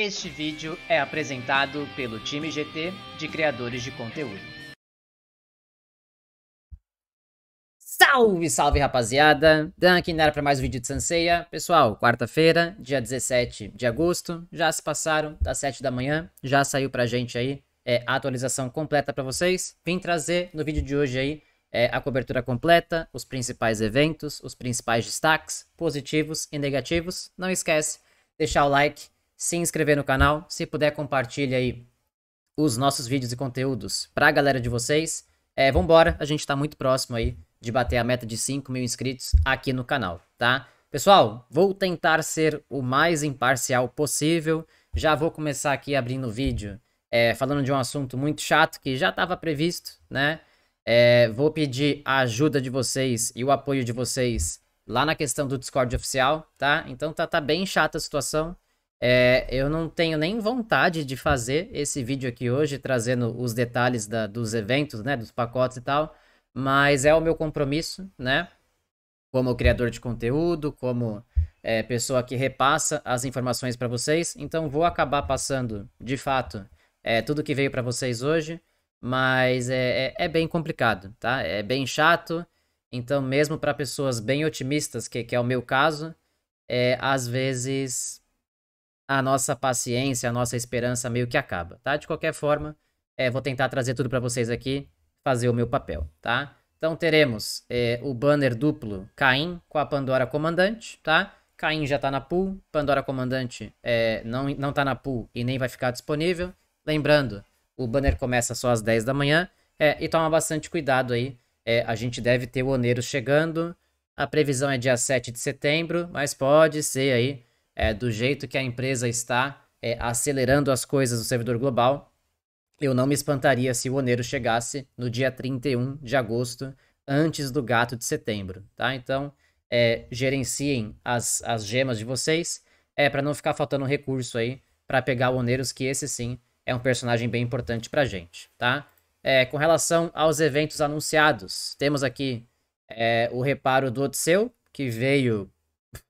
Este vídeo é apresentado pelo time GT de criadores de conteúdo. Salve, salve rapaziada! Dan aqui na para mais um vídeo de Sanseia. Pessoal, quarta-feira, dia 17 de agosto, já se passaram das 7 da manhã, já saiu pra gente aí é, a atualização completa para vocês. Vim trazer no vídeo de hoje aí é, a cobertura completa, os principais eventos, os principais destaques, positivos e negativos. Não esquece, deixar o like, se inscrever no canal, se puder compartilha aí os nossos vídeos e conteúdos para a galera de vocês. É, vambora, a gente está muito próximo aí de bater a meta de 5 mil inscritos aqui no canal, tá? Pessoal, vou tentar ser o mais imparcial possível. Já vou começar aqui abrindo o vídeo é, falando de um assunto muito chato que já estava previsto, né? É, vou pedir a ajuda de vocês e o apoio de vocês lá na questão do Discord oficial, tá? Então tá, tá bem chata a situação. É, eu não tenho nem vontade de fazer esse vídeo aqui hoje, trazendo os detalhes da, dos eventos, né, dos pacotes e tal, mas é o meu compromisso, né, como criador de conteúdo, como é, pessoa que repassa as informações para vocês. Então vou acabar passando, de fato, é, tudo que veio para vocês hoje, mas é, é, é, bem complicado, tá? É bem chato. Então mesmo para pessoas bem otimistas, que, que é o meu caso, é, às vezes a nossa paciência, a nossa esperança meio que acaba, tá? De qualquer forma, é, vou tentar trazer tudo para vocês aqui, fazer o meu papel, tá? Então teremos é, o banner duplo Caim com a Pandora Comandante, tá? Caim já tá na pool, Pandora Comandante é, não, não tá na pool e nem vai ficar disponível. Lembrando, o banner começa só às 10 da manhã, é, e toma bastante cuidado aí. É, a gente deve ter o Oneiro chegando. A previsão é dia 7 de setembro, mas pode ser aí é, do jeito que a empresa está é, acelerando as coisas no servidor global, eu não me espantaria se o Oneiro chegasse no dia 31 de agosto, antes do gato de setembro, tá? Então, é, gerenciem as, as gemas de vocês, é para não ficar faltando recurso aí para pegar o Oneiros, que esse sim é um personagem bem importante para gente, tá? É, com relação aos eventos anunciados, temos aqui é, o reparo do Odisseu, que veio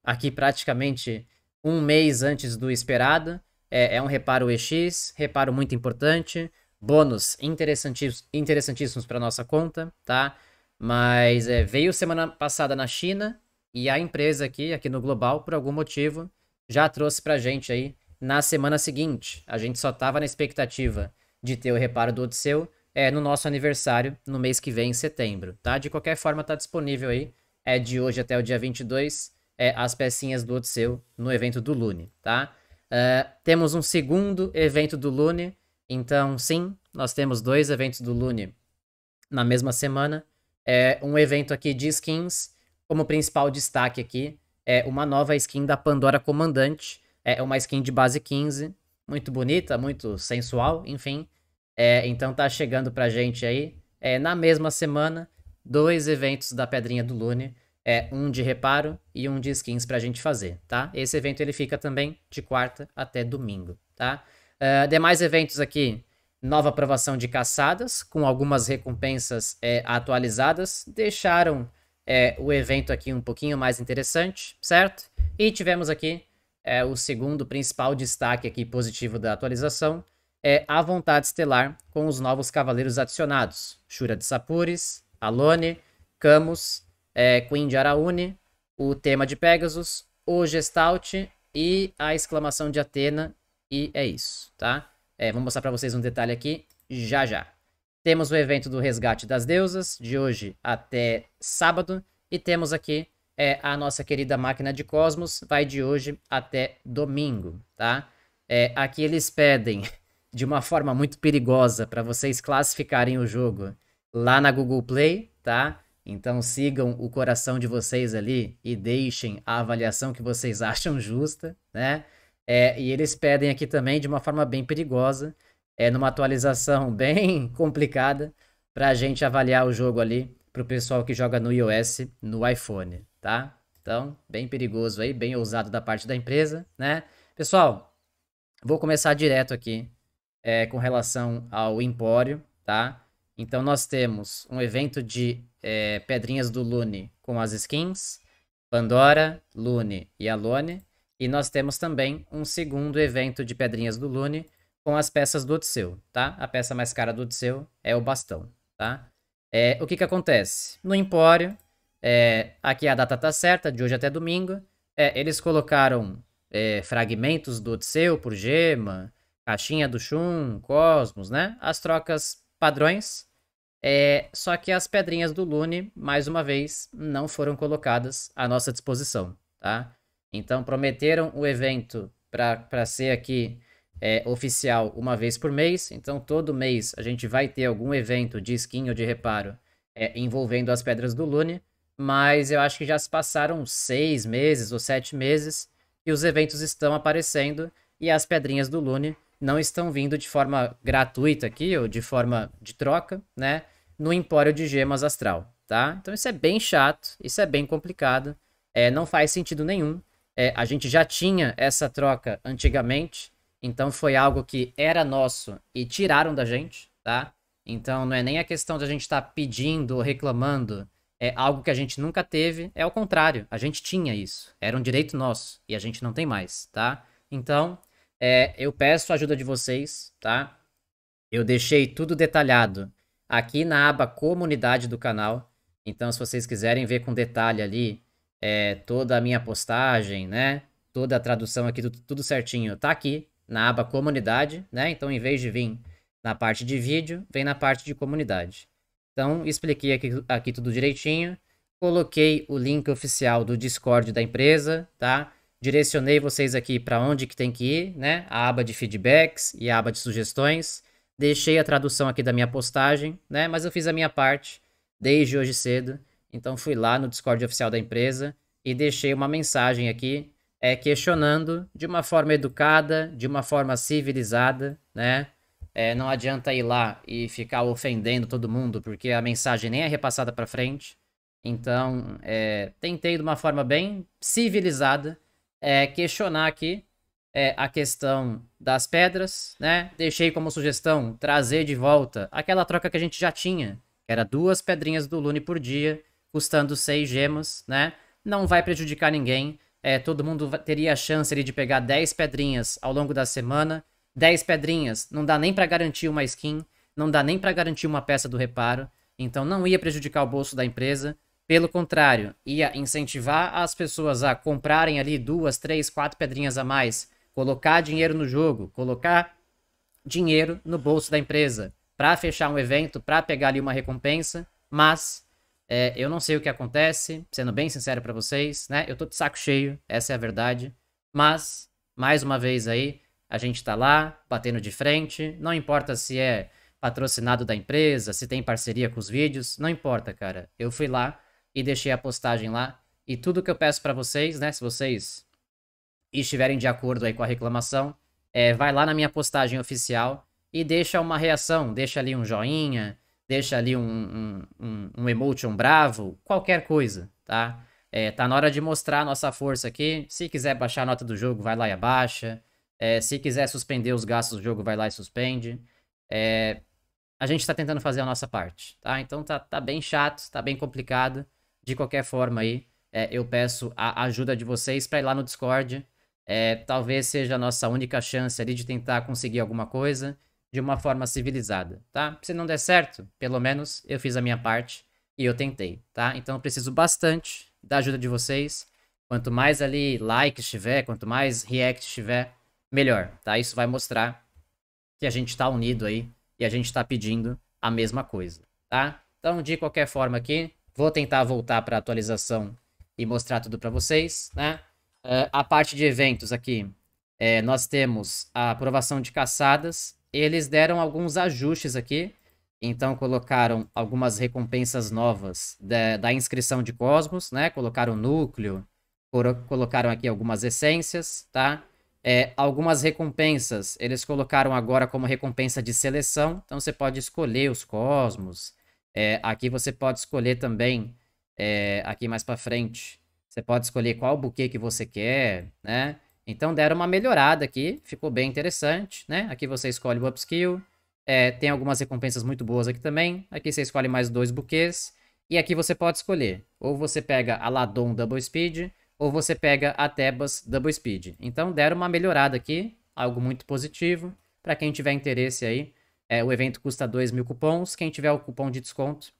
aqui praticamente um mês antes do esperado. É, é um reparo EX, reparo muito importante, bônus interessantíssimos, interessantíssimos para nossa conta, tá? Mas é, veio semana passada na China e a empresa aqui, aqui no global, por algum motivo, já trouxe para gente aí na semana seguinte. A gente só tava na expectativa de ter o reparo do Odisseu é, no nosso aniversário, no mês que vem, em setembro, tá? De qualquer forma, tá disponível aí, é de hoje até o dia 22, é, as pecinhas do Odisseu no evento do Lune, tá? Uh, temos um segundo evento do Lune, então sim, nós temos dois eventos do Lune na mesma semana. É um evento aqui de skins, como principal destaque aqui, é uma nova skin da Pandora Comandante, é uma skin de base 15, muito bonita, muito sensual, enfim. É, então tá chegando pra gente aí, é, na mesma semana, dois eventos da Pedrinha do Lune, é um de reparo e um de skins para a gente fazer, tá? Esse evento ele fica também de quarta até domingo, tá? Uh, demais eventos aqui, nova aprovação de caçadas, com algumas recompensas é, atualizadas, deixaram é, o evento aqui um pouquinho mais interessante, certo? E tivemos aqui é, o segundo principal destaque aqui positivo da atualização, é a vontade estelar com os novos cavaleiros adicionados, Shura de Sapures, Alone, Camus é, Queen de Araúne, o tema de Pegasus, o Gestalt e a exclamação de Atena. E é isso, tá? É, vou mostrar para vocês um detalhe aqui já já. Temos o evento do resgate das deusas, de hoje até sábado. E temos aqui é, a nossa querida máquina de Cosmos, vai de hoje até domingo, tá? É, aqui eles pedem, de uma forma muito perigosa, para vocês classificarem o jogo lá na Google Play, tá? Então sigam o coração de vocês ali e deixem a avaliação que vocês acham justa, né? É, e eles pedem aqui também de uma forma bem perigosa, é numa atualização bem complicada para a gente avaliar o jogo ali para o pessoal que joga no iOS, no iPhone, tá? Então bem perigoso aí, bem ousado da parte da empresa, né? Pessoal, vou começar direto aqui é, com relação ao Empório, tá? Então nós temos um evento de é, pedrinhas do Lune com as skins, Pandora, Lune e Alone. E nós temos também um segundo evento de pedrinhas do Lune com as peças do Odisseu, tá? A peça mais cara do Odisseu é o bastão, tá? É, o que que acontece? No Empório, é, aqui a data tá certa, de hoje até domingo, é, eles colocaram é, fragmentos do Odisseu por gema, caixinha do Shun, Cosmos, né? As trocas padrões é, só que as pedrinhas do Lune, mais uma vez, não foram colocadas à nossa disposição, tá? Então prometeram o evento para ser aqui é, oficial uma vez por mês. Então todo mês a gente vai ter algum evento de skin ou de reparo é, envolvendo as pedras do Lune. Mas eu acho que já se passaram seis meses ou sete meses e os eventos estão aparecendo e as pedrinhas do Lune não estão vindo de forma gratuita aqui, ou de forma de troca, né? No Empório de Gemas Astral, tá? Então isso é bem chato, isso é bem complicado, é, não faz sentido nenhum. É, a gente já tinha essa troca antigamente, então foi algo que era nosso e tiraram da gente, tá? Então não é nem a questão de a gente estar tá pedindo ou reclamando, é algo que a gente nunca teve, é o contrário, a gente tinha isso, era um direito nosso e a gente não tem mais, tá? Então é, eu peço a ajuda de vocês, tá? Eu deixei tudo detalhado aqui na aba comunidade do canal. Então, se vocês quiserem ver com detalhe ali é, toda a minha postagem, né? Toda a tradução aqui, tudo, tudo certinho, tá aqui na aba comunidade, né? Então, em vez de vir na parte de vídeo, vem na parte de comunidade. Então, expliquei aqui, aqui tudo direitinho. Coloquei o link oficial do Discord da empresa, tá? Direcionei vocês aqui para onde que tem que ir, né? A aba de feedbacks e a aba de sugestões. Deixei a tradução aqui da minha postagem, né? Mas eu fiz a minha parte desde hoje cedo. Então fui lá no Discord oficial da empresa e deixei uma mensagem aqui é, questionando de uma forma educada, de uma forma civilizada, né? É, não adianta ir lá e ficar ofendendo todo mundo, porque a mensagem nem é repassada para frente. Então, é, tentei de uma forma bem civilizada é, questionar aqui é, a questão das pedras, né? Deixei como sugestão trazer de volta aquela troca que a gente já tinha, que era duas pedrinhas do Lune por dia, custando seis gemas, né? Não vai prejudicar ninguém. É, todo mundo teria a chance ali, de pegar 10 pedrinhas ao longo da semana. 10 pedrinhas não dá nem para garantir uma skin, não dá nem para garantir uma peça do reparo. Então não ia prejudicar o bolso da empresa. Pelo contrário, ia incentivar as pessoas a comprarem ali duas, três, quatro pedrinhas a mais, colocar dinheiro no jogo, colocar dinheiro no bolso da empresa para fechar um evento, para pegar ali uma recompensa, mas é, eu não sei o que acontece, sendo bem sincero para vocês, né? Eu tô de saco cheio, essa é a verdade, mas mais uma vez aí, a gente tá lá, batendo de frente, não importa se é patrocinado da empresa, se tem parceria com os vídeos, não importa, cara. Eu fui lá e deixei a postagem lá. E tudo que eu peço para vocês, né, se vocês estiverem de acordo aí com a reclamação, é, vai lá na minha postagem oficial e deixa uma reação, deixa ali um joinha, deixa ali um, um, um, um emotion bravo, qualquer coisa, tá? É, tá na hora de mostrar a nossa força aqui. Se quiser baixar a nota do jogo, vai lá e abaixa. É, se quiser suspender os gastos do jogo, vai lá e suspende. É, a gente tá tentando fazer a nossa parte, tá? Então tá, tá bem chato, tá bem complicado. De qualquer forma aí, é, eu peço a ajuda de vocês para ir lá no Discord. É, talvez seja a nossa única chance ali de tentar conseguir alguma coisa de uma forma civilizada, tá? Se não der certo, pelo menos eu fiz a minha parte e eu tentei, tá? Então eu preciso bastante da ajuda de vocês. Quanto mais ali like estiver, quanto mais react estiver, melhor, tá? Isso vai mostrar que a gente tá unido aí e a gente tá pedindo a mesma coisa, tá? Então, de qualquer forma aqui, Vou tentar voltar para a atualização e mostrar tudo para vocês, né? Uh, a parte de eventos aqui, é, nós temos a aprovação de caçadas. Eles deram alguns ajustes aqui, então colocaram algumas recompensas novas da, da inscrição de Cosmos, né? Colocaram núcleo, colocaram aqui algumas essências, tá? É, algumas recompensas eles colocaram agora como recompensa de seleção, então você pode escolher os Cosmos, é, aqui você pode escolher também, é, aqui mais para frente, você pode escolher qual buquê que você quer, né? Então deram uma melhorada aqui, ficou bem interessante, né? Aqui você escolhe o upskill, é, tem algumas recompensas muito boas aqui também. Aqui você escolhe mais dois buquês, e aqui você pode escolher, ou você pega a Ladon Double Speed, ou você pega a Tebas Double Speed. Então deram uma melhorada aqui, algo muito positivo, para quem tiver interesse aí, é, o evento custa 2 mil cupons. Quem tiver o cupom de desconto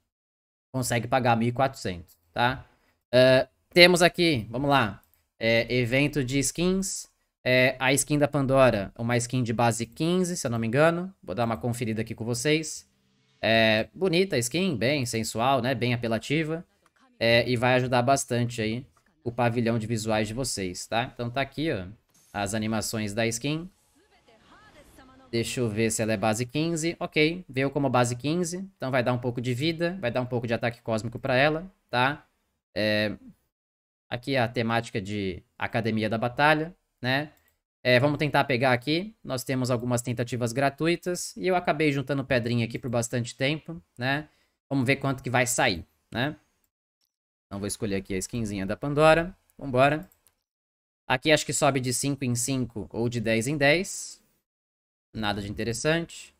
consegue pagar 1.400, tá? Uh, temos aqui, vamos lá, é, evento de skins. É, a skin da Pandora, uma skin de base 15, se eu não me engano. Vou dar uma conferida aqui com vocês. É, bonita a skin, bem sensual, né? Bem apelativa. É, e vai ajudar bastante aí o pavilhão de visuais de vocês, tá? Então tá aqui, ó, as animações da skin. Deixa eu ver se ela é base 15. Ok, veio como base 15. Então vai dar um pouco de vida, vai dar um pouco de ataque cósmico para ela, tá? É... Aqui é a temática de Academia da Batalha, né? É, vamos tentar pegar aqui. Nós temos algumas tentativas gratuitas. E eu acabei juntando pedrinha aqui por bastante tempo, né? Vamos ver quanto que vai sair, né? Então vou escolher aqui a skinzinha da Pandora. Vambora. Aqui acho que sobe de 5 em 5 ou de 10 em 10. Nada de interessante.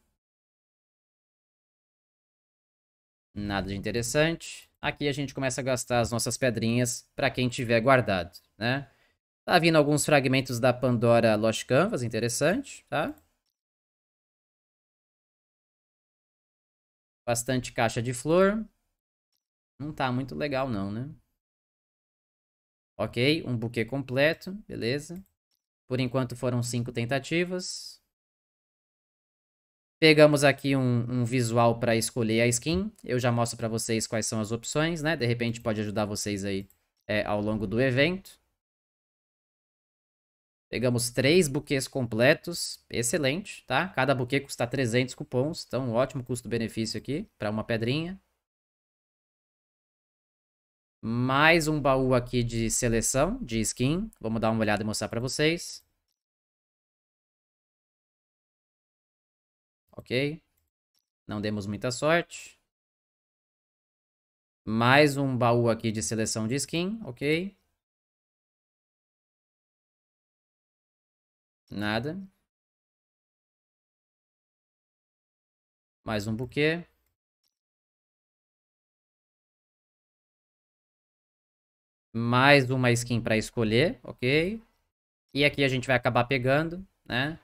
Nada de interessante. Aqui a gente começa a gastar as nossas pedrinhas para quem tiver guardado, né? Tá vindo alguns fragmentos da Pandora Lost Canvas, interessante, tá? Bastante caixa de flor. Não tá muito legal não, né? Ok, um buquê completo, beleza. Por enquanto foram cinco tentativas. Pegamos aqui um, um visual para escolher a skin. Eu já mostro para vocês quais são as opções, né? De repente pode ajudar vocês aí é, ao longo do evento. Pegamos três buquês completos, excelente, tá? Cada buquê custa 300 cupons, então um ótimo custo-benefício aqui para uma pedrinha. Mais um baú aqui de seleção, de skin. Vamos dar uma olhada e mostrar para vocês. ok? Não demos muita sorte. Mais um baú aqui de seleção de skin, ok? Nada. Mais um buquê. Mais uma skin para escolher, ok? E aqui a gente vai acabar pegando, né?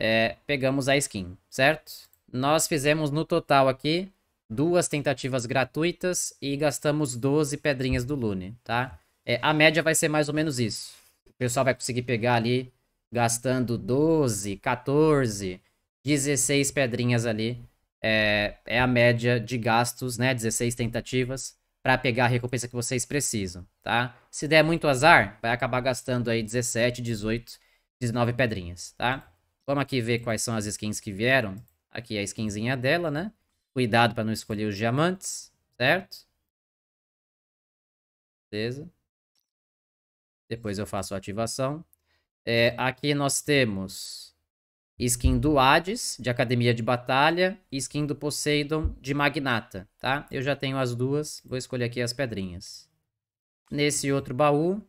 é, pegamos a skin, certo? Nós fizemos no total aqui duas tentativas gratuitas e gastamos 12 pedrinhas do Lune, tá? É, a média vai ser mais ou menos isso. O pessoal vai conseguir pegar ali gastando 12, 14, 16 pedrinhas ali. É, é a média de gastos, né? 16 tentativas para pegar a recompensa que vocês precisam, tá? Se der muito azar, vai acabar gastando aí 17, 18, 19 pedrinhas, tá? Vamos aqui ver quais são as skins que vieram. Aqui a skinzinha dela, né? Cuidado para não escolher os diamantes, certo? Beleza. Depois eu faço a ativação. É, aqui nós temos skin do Hades, de Academia de Batalha, e skin do Poseidon, de Magnata, tá? Eu já tenho as duas, vou escolher aqui as pedrinhas. Nesse outro baú,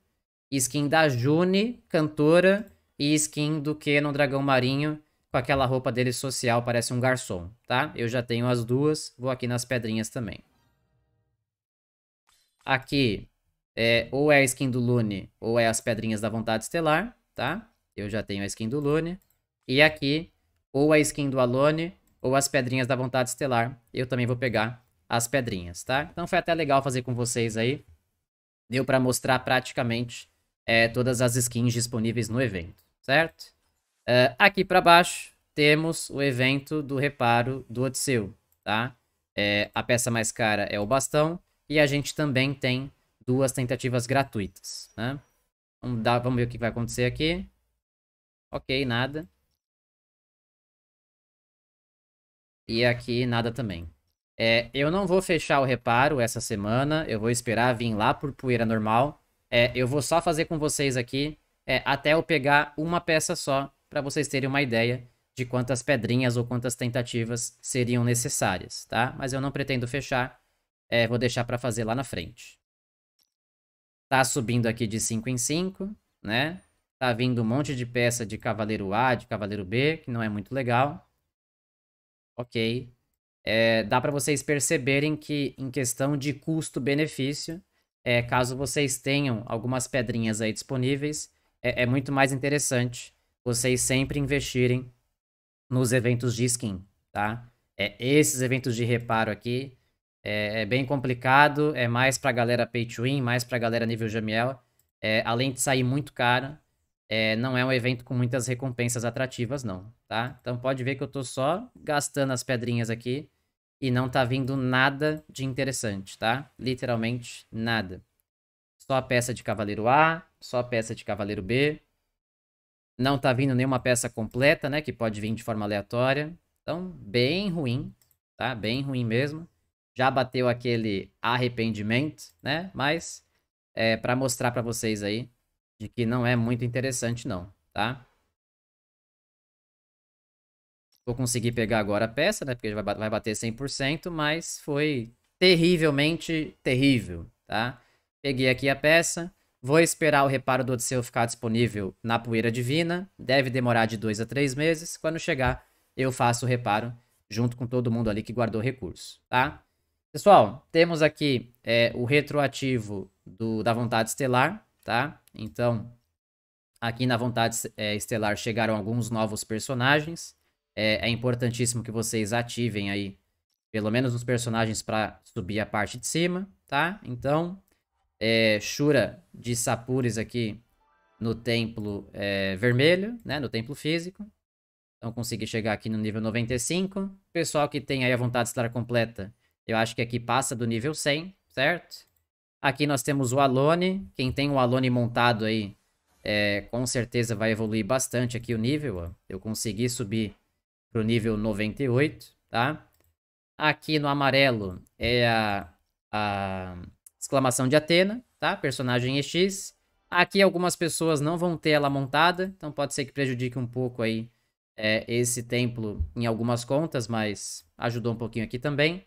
skin da June, cantora, e skin do que no dragão marinho, com aquela roupa dele social, parece um garçom, tá? Eu já tenho as duas, vou aqui nas pedrinhas também. Aqui, é, ou é a skin do Lune, ou é as pedrinhas da vontade estelar, tá? Eu já tenho a skin do Lune. E aqui, ou a skin do Alone, ou as pedrinhas da vontade estelar. Eu também vou pegar as pedrinhas, tá? Então foi até legal fazer com vocês aí. Deu para mostrar praticamente é, todas as skins disponíveis no evento certo? Uh, aqui para baixo temos o evento do reparo do Odisseu, tá? É, a peça mais cara é o bastão e a gente também tem duas tentativas gratuitas, né? Vamos, dar, vamos ver o que vai acontecer aqui. Ok, nada. E aqui nada também. É, eu não vou fechar o reparo essa semana, eu vou esperar vir lá por poeira normal. É, eu vou só fazer com vocês aqui é, até eu pegar uma peça só, para vocês terem uma ideia de quantas pedrinhas ou quantas tentativas seriam necessárias, tá? Mas eu não pretendo fechar, é, vou deixar para fazer lá na frente. Tá subindo aqui de 5 em 5, né? Tá vindo um monte de peça de cavaleiro A, de cavaleiro B, que não é muito legal. Ok. É, dá para vocês perceberem que em questão de custo-benefício, é, caso vocês tenham algumas pedrinhas aí disponíveis, é, é muito mais interessante vocês sempre investirem nos eventos de skin, tá? É, esses eventos de reparo aqui é, é bem complicado, é mais pra galera pay to win, mais pra galera nível Jamiel. É, além de sair muito caro, é, não é um evento com muitas recompensas atrativas, não, tá? Então pode ver que eu tô só gastando as pedrinhas aqui e não tá vindo nada de interessante, tá? Literalmente nada. Só a peça de cavaleiro A, só a peça de cavaleiro B. Não tá vindo nenhuma peça completa, né? Que pode vir de forma aleatória. Então, bem ruim, tá? Bem ruim mesmo. Já bateu aquele arrependimento, né? Mas é para mostrar para vocês aí de que não é muito interessante não, tá? Vou conseguir pegar agora a peça, né? Porque vai bater 100%, mas foi terrivelmente terrível, tá? Peguei aqui a peça. Vou esperar o reparo do Odisseu ficar disponível na poeira divina. Deve demorar de dois a três meses. Quando chegar, eu faço o reparo junto com todo mundo ali que guardou recurso, tá? Pessoal, temos aqui é, o retroativo do, da vontade estelar, tá? Então, aqui na vontade é, estelar chegaram alguns novos personagens. É, é, importantíssimo que vocês ativem aí, pelo menos os personagens para subir a parte de cima, tá? Então, é, Shura de Sapures aqui no templo é, vermelho, né? No templo físico. Então consegui chegar aqui no nível 95. Pessoal que tem aí a vontade de estar completa, eu acho que aqui passa do nível 100, certo? Aqui nós temos o Alone. Quem tem o Alone montado aí, é, com certeza vai evoluir bastante aqui o nível. Ó. Eu consegui subir pro nível 98, tá? Aqui no amarelo é a, a exclamação de Atena, tá? Personagem EX. Aqui algumas pessoas não vão ter ela montada, então pode ser que prejudique um pouco aí é, esse templo em algumas contas, mas ajudou um pouquinho aqui também.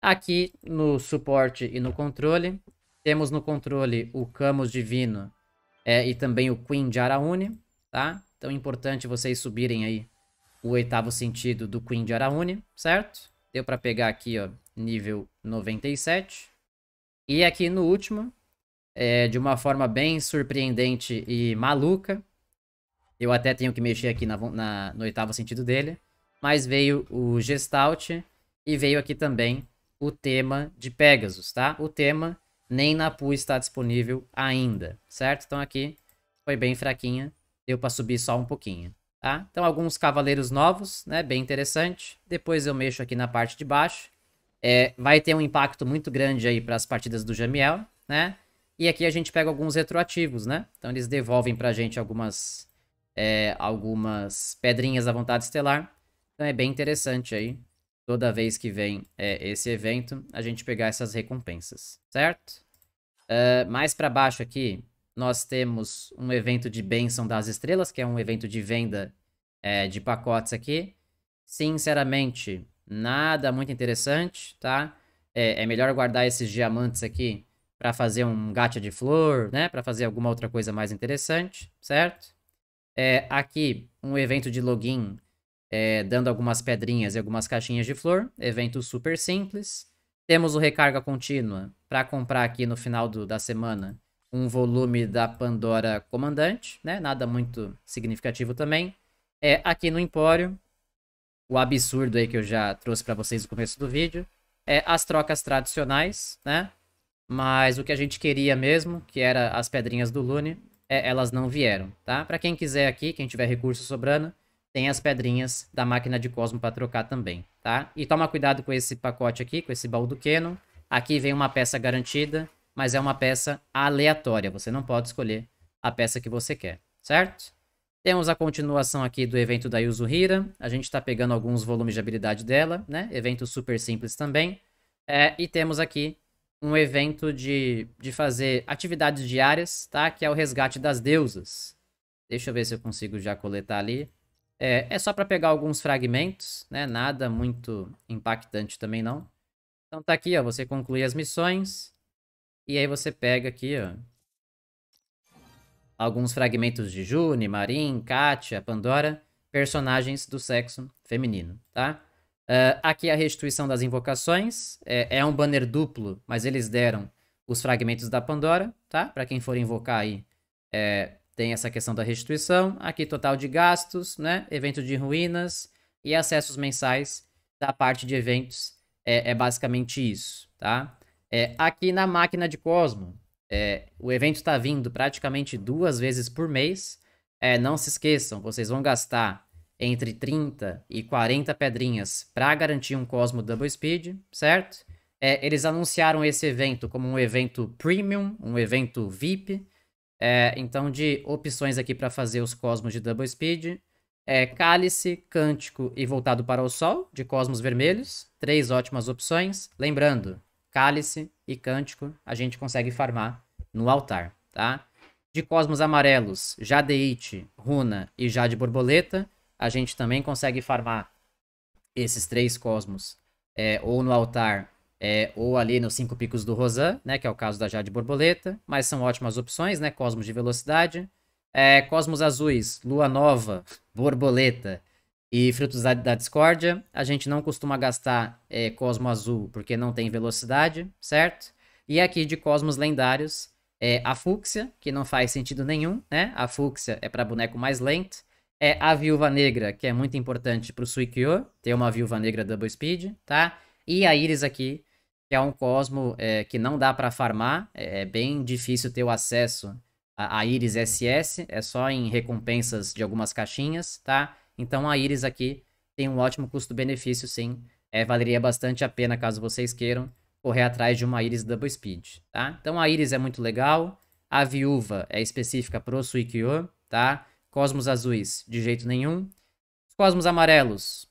Aqui no suporte e no controle, temos no controle o Camus Divino é, e também o Queen de Araúne, tá? Então é importante vocês subirem aí o oitavo sentido do Queen de Araúne, certo? Deu para pegar aqui, ó, nível 97. E aqui no último, é, de uma forma bem surpreendente e maluca, eu até tenho que mexer aqui na, na, no oitavo sentido dele, mas veio o Gestalt e veio aqui também o tema de Pegasus, tá? O tema nem na pool está disponível ainda, certo? Então aqui foi bem fraquinha, deu para subir só um pouquinho, tá? Então alguns cavaleiros novos, né? Bem interessante. Depois eu mexo aqui na parte de baixo é, vai ter um impacto muito grande aí para as partidas do Jamiel, né? E aqui a gente pega alguns retroativos, né? Então eles devolvem para a gente algumas, é, algumas pedrinhas da vontade estelar. Então é bem interessante aí, toda vez que vem é, esse evento, a gente pegar essas recompensas, certo? Uh, mais para baixo aqui, nós temos um evento de bênção das estrelas, que é um evento de venda é, de pacotes aqui. Sinceramente, Nada muito interessante, tá? É, é melhor guardar esses diamantes aqui para fazer um gacha de flor, né? Para fazer alguma outra coisa mais interessante, certo? É, aqui, um evento de login, é, dando algumas pedrinhas e algumas caixinhas de flor. Evento super simples. Temos o recarga contínua para comprar aqui no final do, da semana um volume da Pandora Comandante, né? Nada muito significativo também. É, aqui no Empório, o absurdo aí que eu já trouxe para vocês no começo do vídeo. É as trocas tradicionais, né? Mas o que a gente queria mesmo, que era as pedrinhas do Lune, é, elas não vieram, tá? Para quem quiser aqui, quem tiver recurso sobrando, tem as pedrinhas da máquina de Cosmo para trocar também, tá? E toma cuidado com esse pacote aqui, com esse baú do Canon. Aqui vem uma peça garantida, mas é uma peça aleatória. Você não pode escolher a peça que você quer, certo? Temos a continuação aqui do evento da Yuzuhira. A gente está pegando alguns volumes de habilidade dela, né? Evento super simples também. É, e temos aqui um evento de, de fazer atividades diárias, tá? Que é o resgate das deusas. Deixa eu ver se eu consigo já coletar ali. É, é só para pegar alguns fragmentos, né? Nada muito impactante também não. Então tá aqui, ó. Você conclui as missões. E aí você pega aqui, ó alguns fragmentos de June, Marin, Kátia, Pandora, personagens do sexo feminino, tá? Uh, aqui a restituição das invocações, é, é, um banner duplo, mas eles deram os fragmentos da Pandora, tá? Para quem for invocar aí, é, tem essa questão da restituição. Aqui total de gastos, né? Evento de ruínas e acessos mensais da parte de eventos, é, é basicamente isso, tá? É, aqui na máquina de Cosmo, é, o evento está vindo praticamente duas vezes por mês. É, não se esqueçam, vocês vão gastar entre 30 e 40 pedrinhas para garantir um Cosmo Double Speed, certo? É, eles anunciaram esse evento como um evento premium, um evento VIP. É, então, de opções aqui para fazer os Cosmos de Double Speed, é Cálice, Cântico e Voltado para o Sol, de Cosmos Vermelhos. Três ótimas opções. Lembrando, cálice e cântico a gente consegue farmar no altar, tá? De cosmos amarelos, jadeite, runa e jade borboleta, a gente também consegue farmar esses três cosmos é, ou no altar é, ou ali nos cinco picos do Rosan, né, que é o caso da jade borboleta, mas são ótimas opções, né? Cosmos de velocidade, é, cosmos azuis, lua nova, borboleta e Frutos da, da Discórdia, a gente não costuma gastar é, Cosmo Azul porque não tem velocidade, certo? E aqui de Cosmos Lendários, é a Fúcsia, que não faz sentido nenhum, né? A Fúcsia é para boneco mais lento. É a Viúva Negra, que é muito importante para o Suikyo, ter uma Viúva Negra Double Speed, tá? E a Iris aqui, que é um Cosmo é, que não dá para farmar, é, é, bem difícil ter o acesso a, a Iris SS, é só em recompensas de algumas caixinhas, tá? Então a Iris aqui tem um ótimo custo-benefício, sim. É, valeria bastante a pena, caso vocês queiram, correr atrás de uma Iris Double Speed, tá? Então a Iris é muito legal. A Viúva é específica pro Suikyo, tá? Cosmos azuis, de jeito nenhum. Os cosmos amarelos,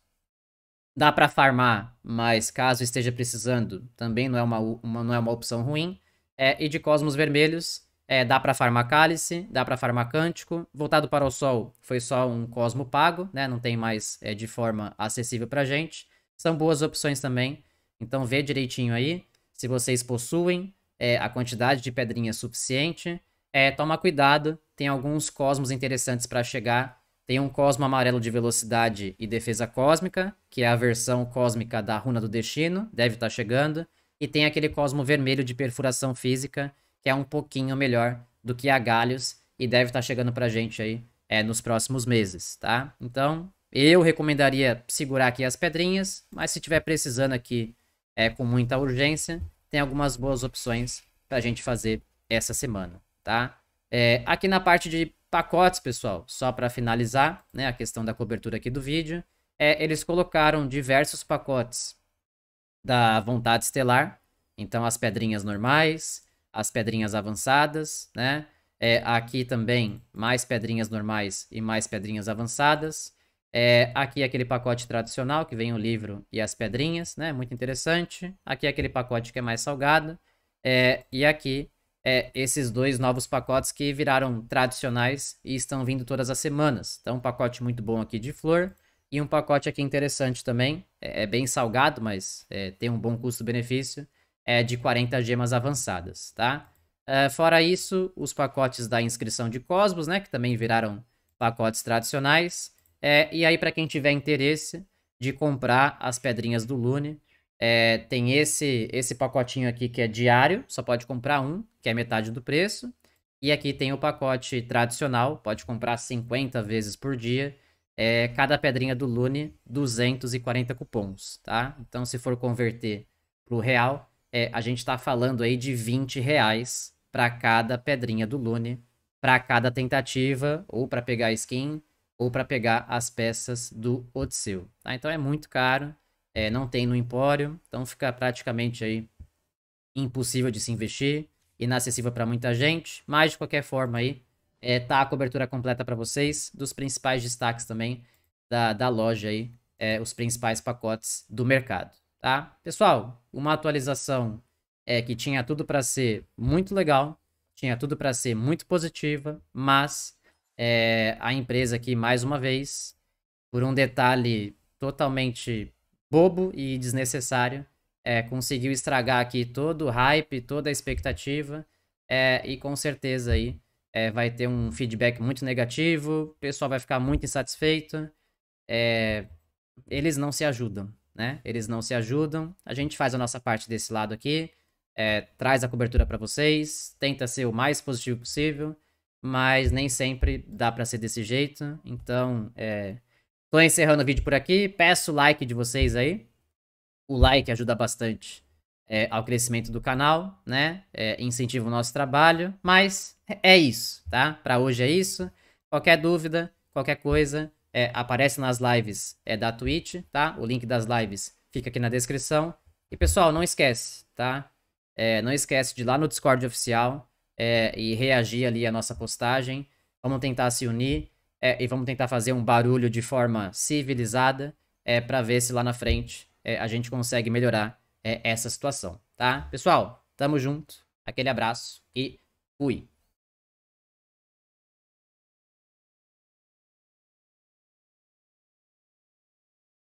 dá para farmar, mas caso esteja precisando, também não é uma, uma, não é uma opção ruim. É, e de cosmos vermelhos, é, dá para farmar cálice, dá para farmar cântico. Voltado para o sol, foi só um cosmo pago, né? Não tem mais é, de forma acessível pra gente. São boas opções também. Então vê direitinho aí se vocês possuem é, a quantidade de pedrinha suficiente. É, toma cuidado, tem alguns cosmos interessantes para chegar. Tem um cosmo amarelo de velocidade e defesa cósmica, que é a versão cósmica da runa do destino, deve estar tá chegando. E tem aquele cosmo vermelho de perfuração física, que é um pouquinho melhor do que a Galhos e deve estar tá chegando a gente aí é, nos próximos meses, tá? Então, eu recomendaria segurar aqui as pedrinhas, mas se tiver precisando aqui é, com muita urgência, tem algumas boas opções para a gente fazer essa semana, tá? É, aqui na parte de pacotes, pessoal, só para finalizar, né, a questão da cobertura aqui do vídeo, é, eles colocaram diversos pacotes da Vontade Estelar, então as pedrinhas normais, as pedrinhas avançadas, né? É, aqui também mais pedrinhas normais e mais pedrinhas avançadas. É, aqui é aquele pacote tradicional que vem o livro e as pedrinhas, né? Muito interessante. Aqui é aquele pacote que é mais salgado. É, e aqui é, esses dois novos pacotes que viraram tradicionais e estão vindo todas as semanas. Então, um pacote muito bom aqui de flor e um pacote aqui interessante também. É, é bem salgado, mas tem um bom custo-benefício é de 40 gemas avançadas, tá? Uh, fora isso, os pacotes da inscrição de Cosmos, né, que também viraram pacotes tradicionais. É, e aí, para quem tiver interesse de comprar as pedrinhas do Lune, é, tem esse, esse pacotinho aqui que é diário, só pode comprar um, que é metade do preço. E aqui tem o pacote tradicional, pode comprar 50 vezes por dia. É, cada pedrinha do Lune, 240 cupons, tá? Então, se for converter para o real, é, a gente está falando aí de 20 reais para cada pedrinha do Lune, para cada tentativa, ou para pegar a skin, ou para pegar as peças do Odisseu. Tá? Então é muito caro, é, não tem no Empório, então fica praticamente aí impossível de se investir, inacessível para muita gente, mas de qualquer forma aí é, tá a cobertura completa para vocês, dos principais destaques também da, da loja aí, é, os principais pacotes do mercado tá? Pessoal, uma atualização é que tinha tudo para ser muito legal, tinha tudo para ser muito positiva, mas é, a empresa aqui, mais uma vez, por um detalhe totalmente bobo e desnecessário, é, conseguiu estragar aqui todo o hype, toda a expectativa, é, e com certeza aí é, vai ter um feedback muito negativo, o pessoal vai ficar muito insatisfeito, é, eles não se ajudam, né? Eles não se ajudam. A gente faz a nossa parte desse lado aqui, é, traz a cobertura para vocês, tenta ser o mais positivo possível, mas nem sempre dá para ser desse jeito. Então, é, tô encerrando o vídeo por aqui. Peço o like de vocês aí. O like ajuda bastante é, ao crescimento do canal, né? É, incentiva o nosso trabalho. Mas é isso, tá? Para hoje é isso. Qualquer dúvida, qualquer coisa, é, aparece nas lives é, da Twitch, tá? O link das lives fica aqui na descrição. E pessoal, não esquece, tá? É, não esquece de ir lá no Discord oficial é, e reagir ali à nossa postagem. Vamos tentar se unir é, e vamos tentar fazer um barulho de forma civilizada é, para ver se lá na frente é, a gente consegue melhorar essa situação, tá? Pessoal, tamo junto, aquele abraço e fui!